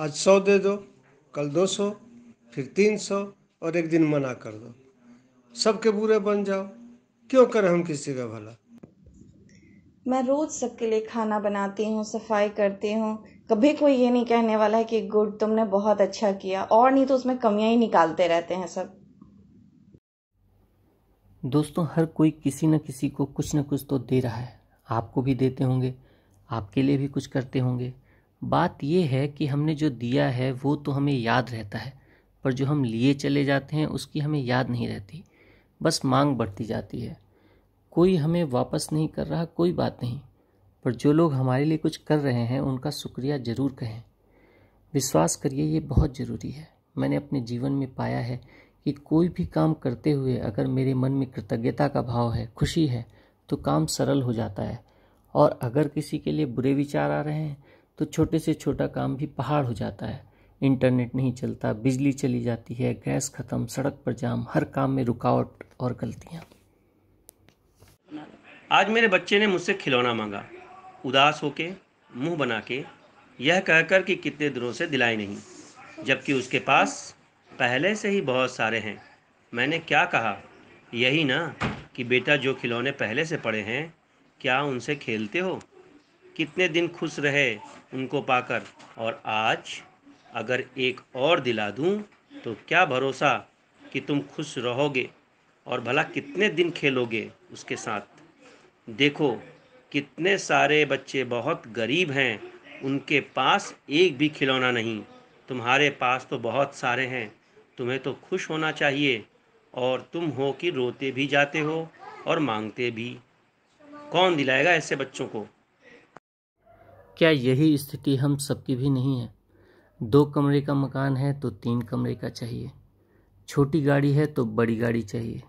आज सौ दे दो कल दो सौ फिर तीन सौ और एक दिन मना कर दो सबके बुरे बन जाओ क्यों करें हम किसी का भला मैं रोज सबके लिए खाना बनाती हूँ सफाई करती हूँ कभी कोई ये नहीं कहने वाला है कि गुड तुमने बहुत अच्छा किया और नहीं तो उसमें कमियां ही निकालते रहते हैं सब दोस्तों हर कोई किसी न किसी को कुछ न कुछ तो दे रहा है आपको भी देते होंगे आपके लिए भी कुछ करते होंगे बात यह है कि हमने जो दिया है वो तो हमें याद रहता है पर जो हम लिए चले जाते हैं उसकी हमें याद नहीं रहती बस मांग बढ़ती जाती है कोई हमें वापस नहीं कर रहा कोई बात नहीं पर जो लोग हमारे लिए कुछ कर रहे हैं उनका शुक्रिया ज़रूर कहें विश्वास करिए ये बहुत ज़रूरी है मैंने अपने जीवन में पाया है कि कोई भी काम करते हुए अगर मेरे मन में कृतज्ञता का भाव है खुशी है तो काम सरल हो जाता है और अगर किसी के लिए बुरे विचार आ रहे हैं तो छोटे से छोटा काम भी पहाड़ हो जाता है इंटरनेट नहीं चलता बिजली चली जाती है गैस ख़त्म सड़क पर जाम हर काम में रुकावट और गलतियाँ आज मेरे बच्चे ने मुझसे खिलौना मांगा उदास होके मुंह बना के यह कहकर कि कितने दिनों से दिलाई नहीं जबकि उसके पास पहले से ही बहुत सारे हैं मैंने क्या कहा यही ना कि बेटा जो खिलौने पहले से पड़े हैं क्या उनसे खेलते हो कितने दिन खुश रहे उनको पाकर और आज अगर एक और दिला दूं तो क्या भरोसा कि तुम खुश रहोगे और भला कितने दिन खेलोगे उसके साथ देखो कितने सारे बच्चे बहुत गरीब हैं उनके पास एक भी खिलौना नहीं तुम्हारे पास तो बहुत सारे हैं तुम्हें तो खुश होना चाहिए और तुम हो कि रोते भी जाते हो और मांगते भी कौन दिलाएगा ऐसे बच्चों को क्या यही स्थिति हम सबकी भी नहीं है दो कमरे का मकान है तो तीन कमरे का चाहिए छोटी गाड़ी है तो बड़ी गाड़ी चाहिए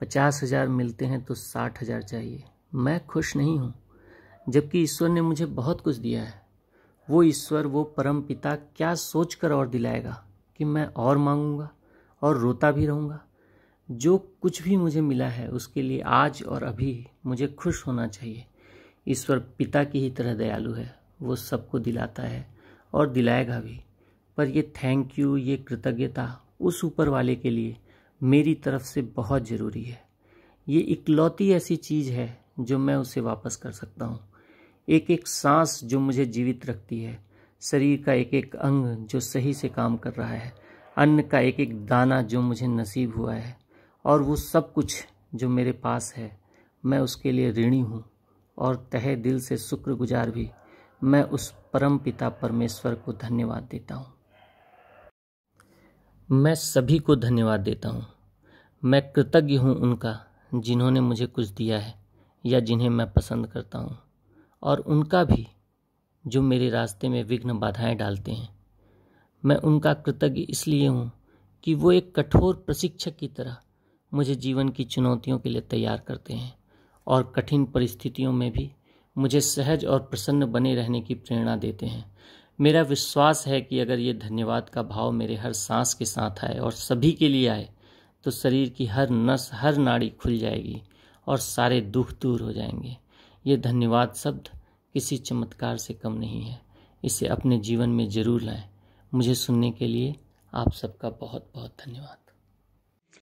पचास हज़ार मिलते हैं तो साठ हज़ार चाहिए मैं खुश नहीं हूँ जबकि ईश्वर ने मुझे बहुत कुछ दिया है वो ईश्वर वो परम पिता क्या सोच कर और दिलाएगा कि मैं और मांगूंगा और रोता भी रहूँगा जो कुछ भी मुझे मिला है उसके लिए आज और अभी मुझे खुश होना चाहिए ईश्वर पिता की ही तरह दयालु है वो सबको दिलाता है और दिलाएगा भी पर ये थैंक यू ये कृतज्ञता उस ऊपर वाले के लिए मेरी तरफ से बहुत ज़रूरी है ये इकलौती ऐसी चीज़ है जो मैं उसे वापस कर सकता हूँ एक एक सांस जो मुझे जीवित रखती है शरीर का एक एक अंग जो सही से काम कर रहा है अन्न का एक एक दाना जो मुझे नसीब हुआ है और वो सब कुछ जो मेरे पास है मैं उसके लिए ऋणी हूँ और तहे दिल से शुक्रगुजार भी मैं उस परम पिता परमेश्वर को धन्यवाद देता हूँ मैं सभी को धन्यवाद देता हूँ मैं कृतज्ञ हूँ उनका जिन्होंने मुझे कुछ दिया है या जिन्हें मैं पसंद करता हूँ और उनका भी जो मेरे रास्ते में विघ्न बाधाएं डालते हैं मैं उनका कृतज्ञ इसलिए हूँ कि वो एक कठोर प्रशिक्षक की तरह मुझे जीवन की चुनौतियों के लिए तैयार करते हैं और कठिन परिस्थितियों में भी मुझे सहज और प्रसन्न बने रहने की प्रेरणा देते हैं मेरा विश्वास है कि अगर ये धन्यवाद का भाव मेरे हर सांस के साथ आए और सभी के लिए आए तो शरीर की हर नस हर नाड़ी खुल जाएगी और सारे दुख दूर हो जाएंगे ये धन्यवाद शब्द किसी चमत्कार से कम नहीं है इसे अपने जीवन में ज़रूर लाएं मुझे सुनने के लिए आप सबका बहुत बहुत धन्यवाद